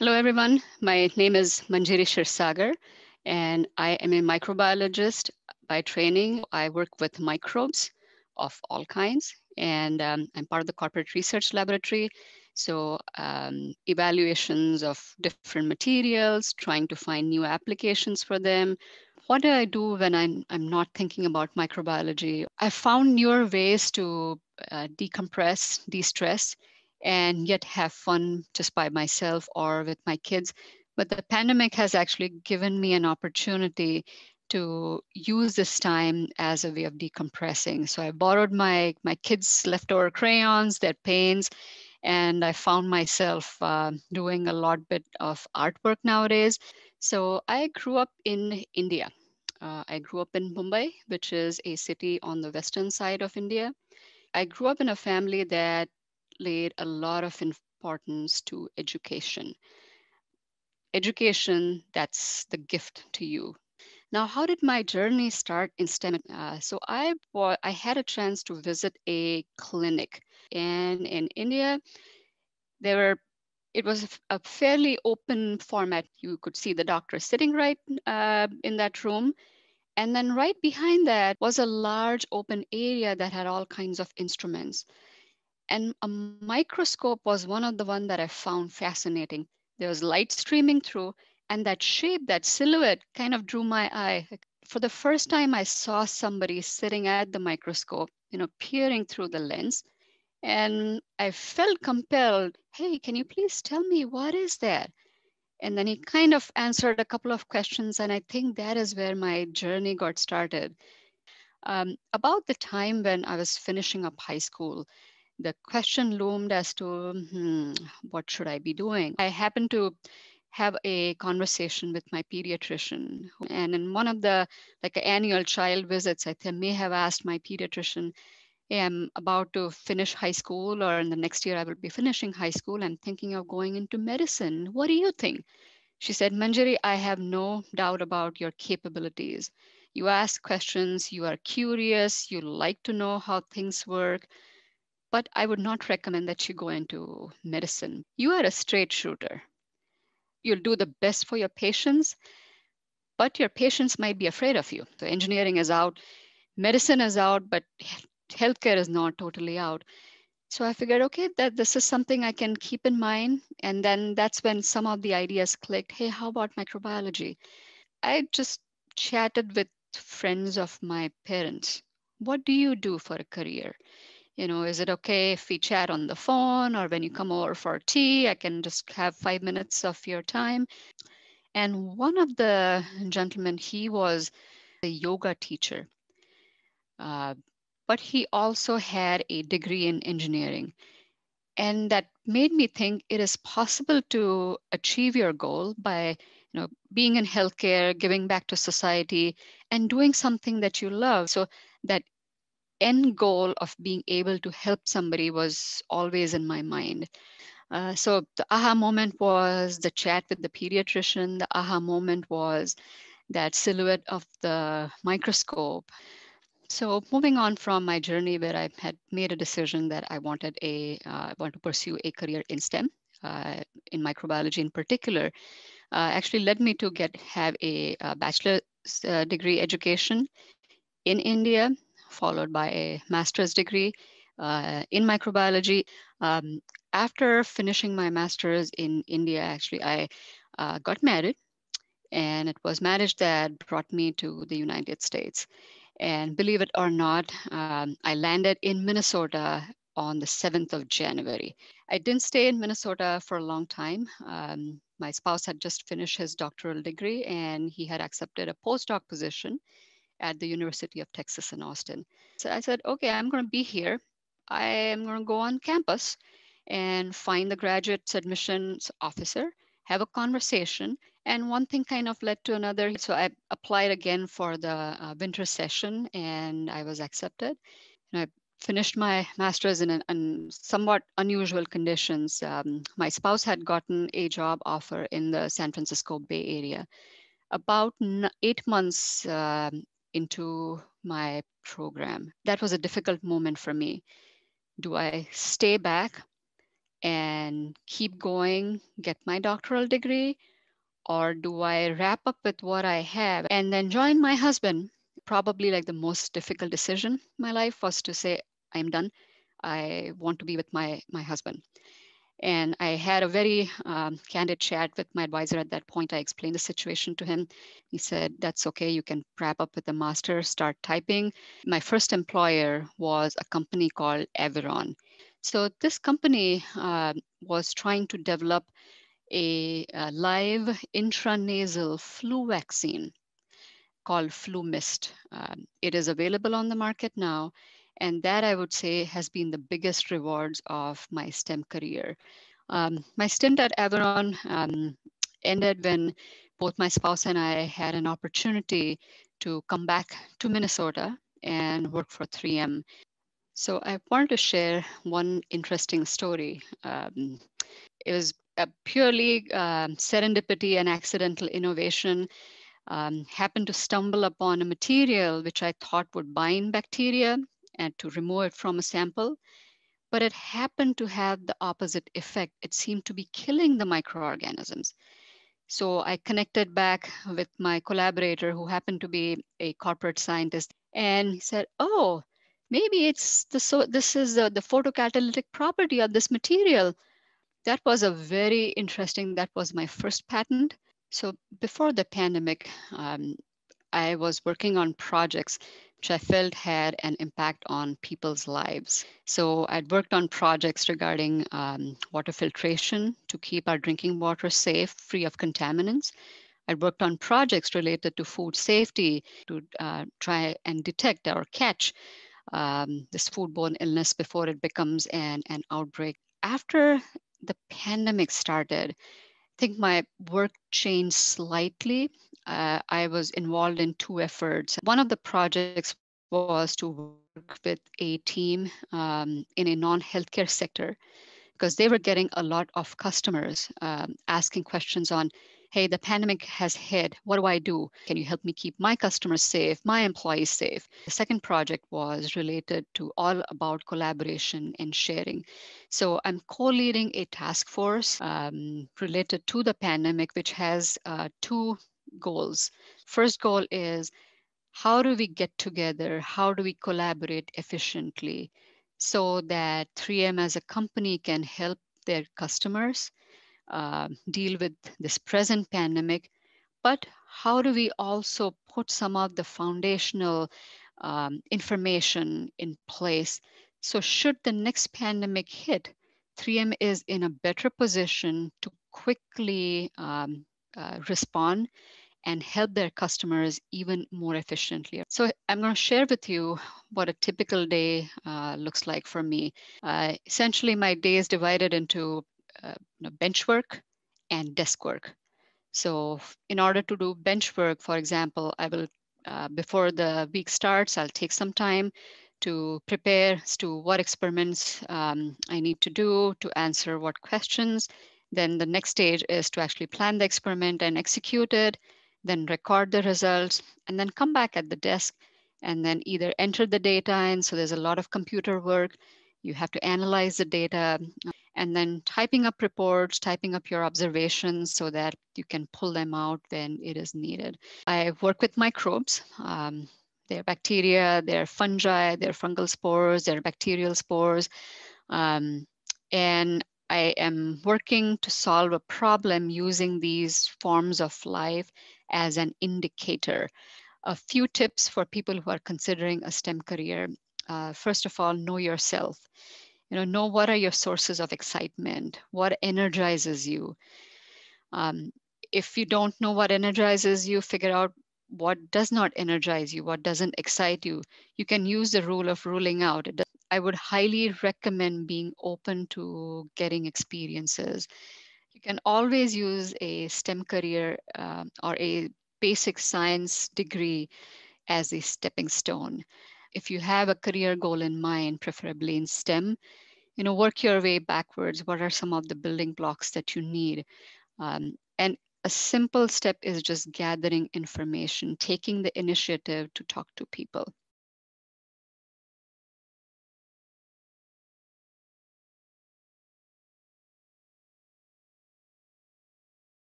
Hello, everyone. My name is Manjiri Shirsagar, and I am a microbiologist by training. I work with microbes of all kinds, and um, I'm part of the corporate research laboratory. So, um, evaluations of different materials, trying to find new applications for them. What do I do when I'm, I'm not thinking about microbiology? I found newer ways to uh, decompress, de stress, and yet have fun just by myself or with my kids. But the pandemic has actually given me an opportunity to use this time as a way of decompressing. So I borrowed my my kids' leftover crayons, their paints, and I found myself uh, doing a lot bit of artwork nowadays. So I grew up in India. Uh, I grew up in Mumbai, which is a city on the western side of India. I grew up in a family that laid a lot of importance to education. Education, that's the gift to you. Now, how did my journey start in STEM? Uh, so I, bought, I had a chance to visit a clinic and in India, there were it was a fairly open format. You could see the doctor sitting right uh, in that room. And then right behind that was a large open area that had all kinds of instruments. And a microscope was one of the one that I found fascinating. There was light streaming through and that shape, that silhouette kind of drew my eye. For the first time, I saw somebody sitting at the microscope, you know, peering through the lens. And I felt compelled, hey, can you please tell me what is that? And then he kind of answered a couple of questions. And I think that is where my journey got started. Um, about the time when I was finishing up high school, the question loomed as to hmm, what should I be doing. I happened to have a conversation with my pediatrician, and in one of the like annual child visits, I may have asked my pediatrician, hey, "I'm about to finish high school, or in the next year I will be finishing high school. I'm thinking of going into medicine. What do you think?" She said, "Manjari, I have no doubt about your capabilities." You ask questions, you are curious, you like to know how things work, but I would not recommend that you go into medicine. You are a straight shooter. You'll do the best for your patients, but your patients might be afraid of you. So engineering is out, medicine is out, but healthcare is not totally out. So I figured, okay, that this is something I can keep in mind. And then that's when some of the ideas clicked. Hey, how about microbiology? I just chatted with friends of my parents. What do you do for a career? you know, is it okay if we chat on the phone or when you come over for tea? I can just have five minutes of your time. And one of the gentlemen, he was a yoga teacher, uh, but he also had a degree in engineering. And that made me think it is possible to achieve your goal by you know being in healthcare giving back to society and doing something that you love so that end goal of being able to help somebody was always in my mind. Uh, so the aha moment was the chat with the pediatrician. The aha moment was that silhouette of the microscope. So moving on from my journey where I had made a decision that I wanted a, uh, I want to pursue a career in STEM, uh, in microbiology in particular, uh, actually led me to get have a, a uh bachelor's uh, degree education in India followed by a master's degree uh, in microbiology. Um, after finishing my master's in India, actually, I uh, got married, and it was marriage that brought me to the United States. And believe it or not, um, I landed in Minnesota on the 7th of January. I didn't stay in Minnesota for a long time. Um, my spouse had just finished his doctoral degree and he had accepted a postdoc position at the University of Texas in Austin. So I said, okay, I'm going to be here. I am going to go on campus and find the graduate admissions officer, have a conversation. And one thing kind of led to another. So I applied again for the uh, winter session and I was accepted. And I finished my master's in, an, in somewhat unusual conditions. Um, my spouse had gotten a job offer in the San Francisco Bay Area. About eight months um, into my program. That was a difficult moment for me. Do I stay back and keep going, get my doctoral degree, or do I wrap up with what I have and then join my husband? Probably like the most difficult decision my life was to say, I'm done. I want to be with my, my husband. And I had a very um, candid chat with my advisor at that point. I explained the situation to him. He said, That's okay. You can wrap up with the master, start typing. My first employer was a company called Everon. So this company uh, was trying to develop a, a live intranasal flu vaccine called FluMist. Um, it is available on the market now. And that I would say has been the biggest rewards of my STEM career. Um, my stint at Averon um, ended when both my spouse and I had an opportunity to come back to Minnesota and work for 3M. So I wanted to share one interesting story. Um, it was a purely uh, serendipity and accidental innovation. Um, happened to stumble upon a material which I thought would bind bacteria and to remove it from a sample, but it happened to have the opposite effect. It seemed to be killing the microorganisms. So I connected back with my collaborator who happened to be a corporate scientist and he said, oh, maybe it's the, so this is the, the photocatalytic property of this material. That was a very interesting, that was my first patent. So before the pandemic, um, I was working on projects which I felt had an impact on people's lives. So I'd worked on projects regarding um, water filtration to keep our drinking water safe, free of contaminants. I'd worked on projects related to food safety to uh, try and detect or catch um, this foodborne illness before it becomes an, an outbreak. After the pandemic started, think my work changed slightly. Uh, I was involved in two efforts. One of the projects was to work with a team um, in a non healthcare sector because they were getting a lot of customers um, asking questions on hey, the pandemic has hit. What do I do? Can you help me keep my customers safe, my employees safe? The second project was related to all about collaboration and sharing. So I'm co leading a task force um, related to the pandemic, which has uh, two goals. First goal is how do we get together? How do we collaborate efficiently so that 3M as a company can help their customers uh, deal with this present pandemic, but how do we also put some of the foundational um, information in place? So, should the next pandemic hit, 3M is in a better position to quickly um, uh, respond and help their customers even more efficiently. So I'm going to share with you what a typical day uh, looks like for me. Uh, essentially, my day is divided into you know, bench work and desk work. So in order to do bench work, for example, I will, uh, before the week starts, I'll take some time to prepare as to what experiments um, I need to do, to answer what questions. Then the next stage is to actually plan the experiment and execute it, then record the results, and then come back at the desk and then either enter the data in. So there's a lot of computer work. You have to analyze the data and then typing up reports, typing up your observations so that you can pull them out when it is needed. I work with microbes. Um, they're bacteria, they're fungi, they're fungal spores, they're bacterial spores. Um, and I am working to solve a problem using these forms of life as an indicator. A few tips for people who are considering a STEM career. Uh, first of all, know yourself you know know what are your sources of excitement what energizes you um, if you don't know what energizes you figure out what does not energize you what doesn't excite you you can use the rule of ruling out does, i would highly recommend being open to getting experiences you can always use a stem career uh, or a basic science degree as a stepping stone if you have a career goal in mind, preferably in STEM, you know, work your way backwards. What are some of the building blocks that you need? Um, and a simple step is just gathering information, taking the initiative to talk to people.